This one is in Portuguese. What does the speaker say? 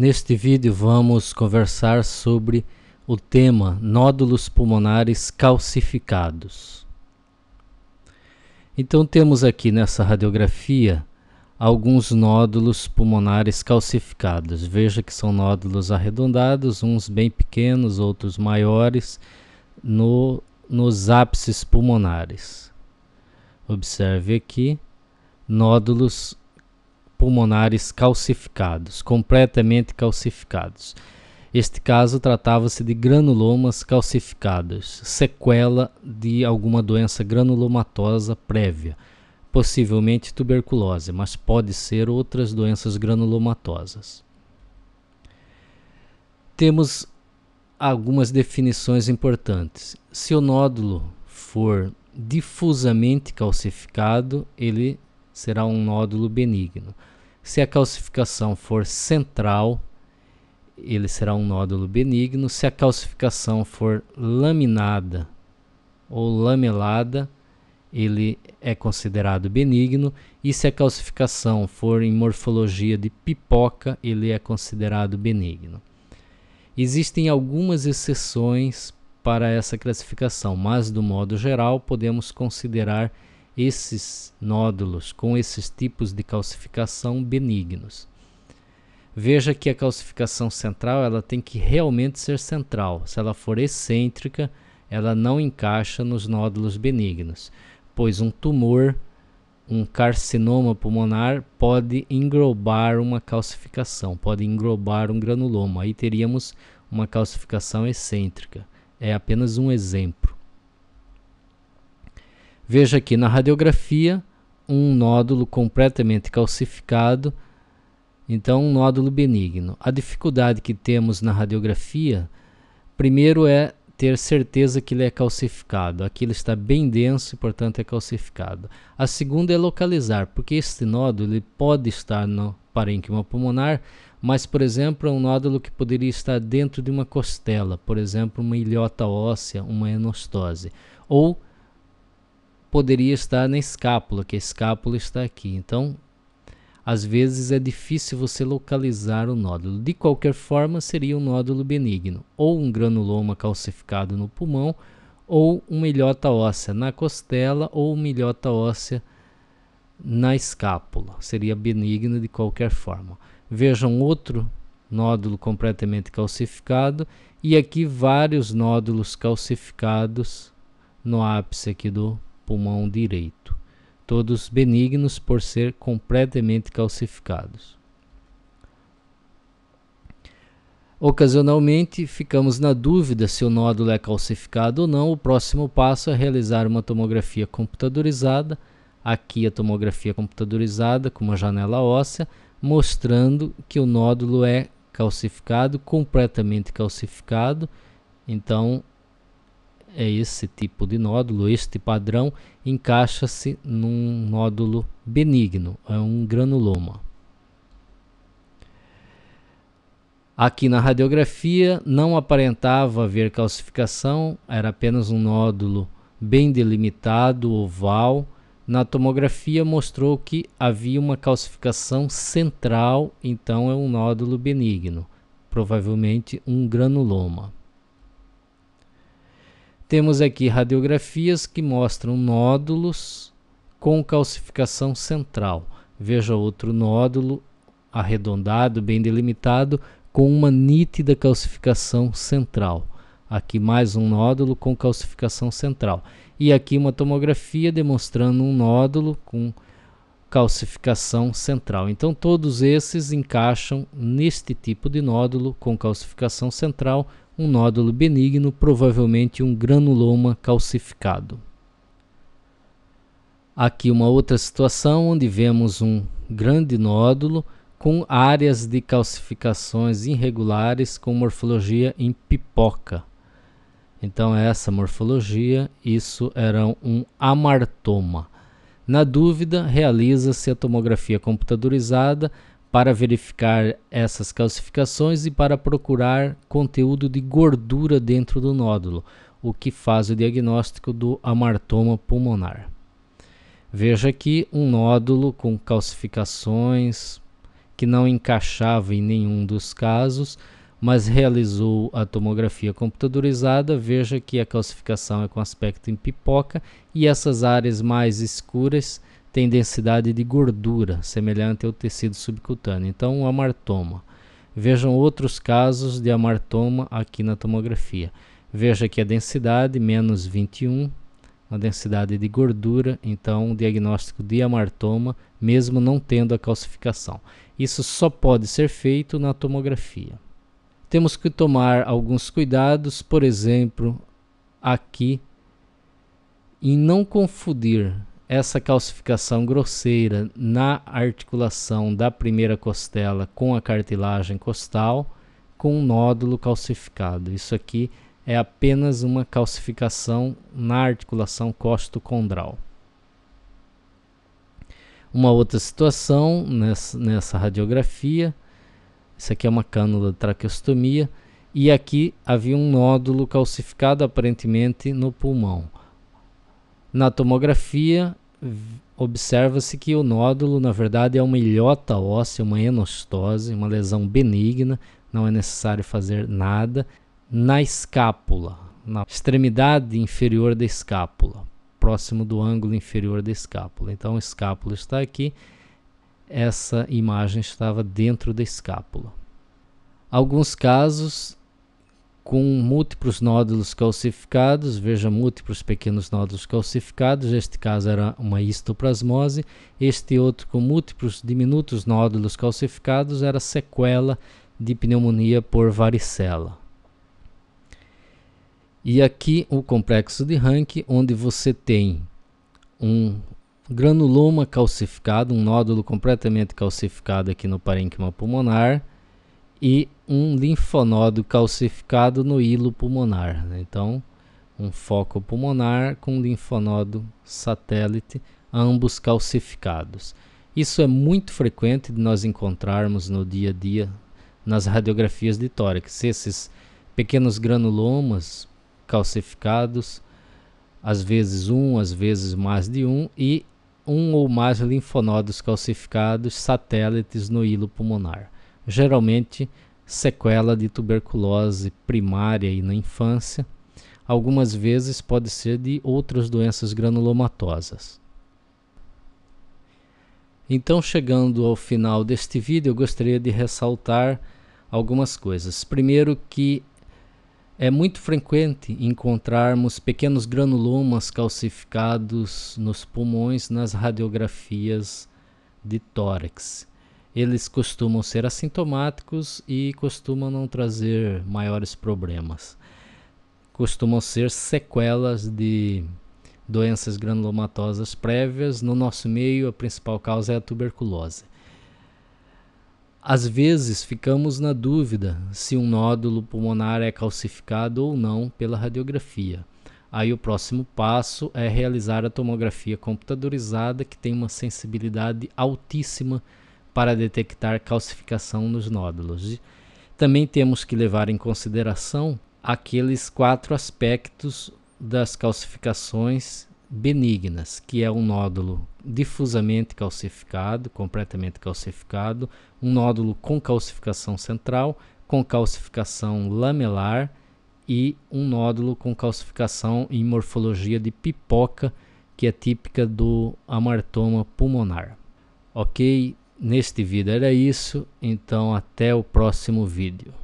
Neste vídeo vamos conversar sobre o tema nódulos pulmonares calcificados. Então temos aqui nessa radiografia alguns nódulos pulmonares calcificados. Veja que são nódulos arredondados, uns bem pequenos, outros maiores, no, nos ápices pulmonares. Observe aqui nódulos pulmonares calcificados, completamente calcificados. Este caso tratava-se de granulomas calcificados, sequela de alguma doença granulomatosa prévia, possivelmente tuberculose, mas pode ser outras doenças granulomatosas. Temos algumas definições importantes. Se o nódulo for difusamente calcificado, ele será um nódulo benigno. Se a calcificação for central, ele será um nódulo benigno. Se a calcificação for laminada ou lamelada, ele é considerado benigno. E se a calcificação for em morfologia de pipoca, ele é considerado benigno. Existem algumas exceções para essa classificação, mas do modo geral podemos considerar esses nódulos com esses tipos de calcificação benignos. Veja que a calcificação central ela tem que realmente ser central. Se ela for excêntrica, ela não encaixa nos nódulos benignos, pois um tumor, um carcinoma pulmonar pode englobar uma calcificação, pode englobar um granuloma. Aí teríamos uma calcificação excêntrica. É apenas um exemplo. Veja aqui na radiografia um nódulo completamente calcificado, então um nódulo benigno. A dificuldade que temos na radiografia, primeiro é ter certeza que ele é calcificado. Aqui ele está bem denso e, portanto, é calcificado. A segunda é localizar, porque este nódulo ele pode estar no parênquima pulmonar, mas, por exemplo, é um nódulo que poderia estar dentro de uma costela, por exemplo, uma ilhota óssea, uma enostose, ou poderia estar na escápula, que a escápula está aqui. Então, às vezes é difícil você localizar o nódulo. De qualquer forma, seria um nódulo benigno, ou um granuloma calcificado no pulmão, ou uma ilhota óssea na costela, ou uma ilhota óssea na escápula. Seria benigno de qualquer forma. Vejam outro nódulo completamente calcificado e aqui vários nódulos calcificados no ápice aqui do pulmão direito, todos benignos por ser completamente calcificados. Ocasionalmente, ficamos na dúvida se o nódulo é calcificado ou não. O próximo passo é realizar uma tomografia computadorizada. Aqui, a tomografia computadorizada com uma janela óssea, mostrando que o nódulo é calcificado, completamente calcificado. Então, é esse tipo de nódulo, este padrão encaixa-se num nódulo benigno, é um granuloma. Aqui na radiografia não aparentava haver calcificação, era apenas um nódulo bem delimitado, oval. Na tomografia mostrou que havia uma calcificação central, então é um nódulo benigno, provavelmente um granuloma. Temos aqui radiografias que mostram nódulos com calcificação central. Veja outro nódulo arredondado, bem delimitado, com uma nítida calcificação central. Aqui mais um nódulo com calcificação central. E aqui uma tomografia demonstrando um nódulo com calcificação central. Então, todos esses encaixam neste tipo de nódulo com calcificação central um nódulo benigno, provavelmente um granuloma calcificado. Aqui uma outra situação onde vemos um grande nódulo com áreas de calcificações irregulares com morfologia em pipoca. Então essa morfologia, isso era um amartoma. Na dúvida, realiza-se a tomografia computadorizada para verificar essas calcificações e para procurar conteúdo de gordura dentro do nódulo, o que faz o diagnóstico do amartoma pulmonar. Veja aqui um nódulo com calcificações que não encaixava em nenhum dos casos, mas realizou a tomografia computadorizada. Veja que a calcificação é com aspecto em pipoca e essas áreas mais escuras tem densidade de gordura, semelhante ao tecido subcutâneo. Então, o amartoma. Vejam outros casos de amartoma aqui na tomografia. Veja que a densidade, menos 21, a densidade de gordura, então o diagnóstico de amartoma, mesmo não tendo a calcificação. Isso só pode ser feito na tomografia. Temos que tomar alguns cuidados, por exemplo, aqui, em não confundir essa calcificação grosseira na articulação da primeira costela com a cartilagem costal com um nódulo calcificado. Isso aqui é apenas uma calcificação na articulação costocondral. Uma outra situação nessa, nessa radiografia, isso aqui é uma cânula de traqueostomia, e aqui havia um nódulo calcificado aparentemente no pulmão. Na tomografia, observa-se que o nódulo, na verdade, é uma ilhota óssea, uma enostose, uma lesão benigna, não é necessário fazer nada. Na escápula, na extremidade inferior da escápula, próximo do ângulo inferior da escápula. Então, a escápula está aqui, essa imagem estava dentro da escápula. Alguns casos com múltiplos nódulos calcificados, veja múltiplos pequenos nódulos calcificados, este caso era uma histoplasmose, este outro com múltiplos diminutos nódulos calcificados era sequela de pneumonia por varicela. E aqui o complexo de Rank, onde você tem um granuloma calcificado, um nódulo completamente calcificado aqui no parênquima pulmonar, e um linfonodo calcificado no hilo pulmonar. Né? Então, um foco pulmonar com linfonodo satélite, ambos calcificados. Isso é muito frequente de nós encontrarmos no dia a dia nas radiografias de tórax. Esses pequenos granulomas calcificados, às vezes um, às vezes mais de um, e um ou mais linfonodos calcificados satélites no hilo pulmonar geralmente sequela de tuberculose primária e na infância. Algumas vezes pode ser de outras doenças granulomatosas. Então, chegando ao final deste vídeo, eu gostaria de ressaltar algumas coisas. Primeiro, que é muito frequente encontrarmos pequenos granulomas calcificados nos pulmões nas radiografias de tórax eles costumam ser assintomáticos e costumam não trazer maiores problemas. Costumam ser sequelas de doenças granulomatosas prévias. No nosso meio, a principal causa é a tuberculose. Às vezes ficamos na dúvida se um nódulo pulmonar é calcificado ou não pela radiografia. Aí o próximo passo é realizar a tomografia computadorizada, que tem uma sensibilidade altíssima para detectar calcificação nos nódulos. Também temos que levar em consideração aqueles quatro aspectos das calcificações benignas, que é um nódulo difusamente calcificado, completamente calcificado, um nódulo com calcificação central, com calcificação lamelar e um nódulo com calcificação em morfologia de pipoca, que é típica do amartoma pulmonar. Ok? Neste vídeo era isso, então até o próximo vídeo.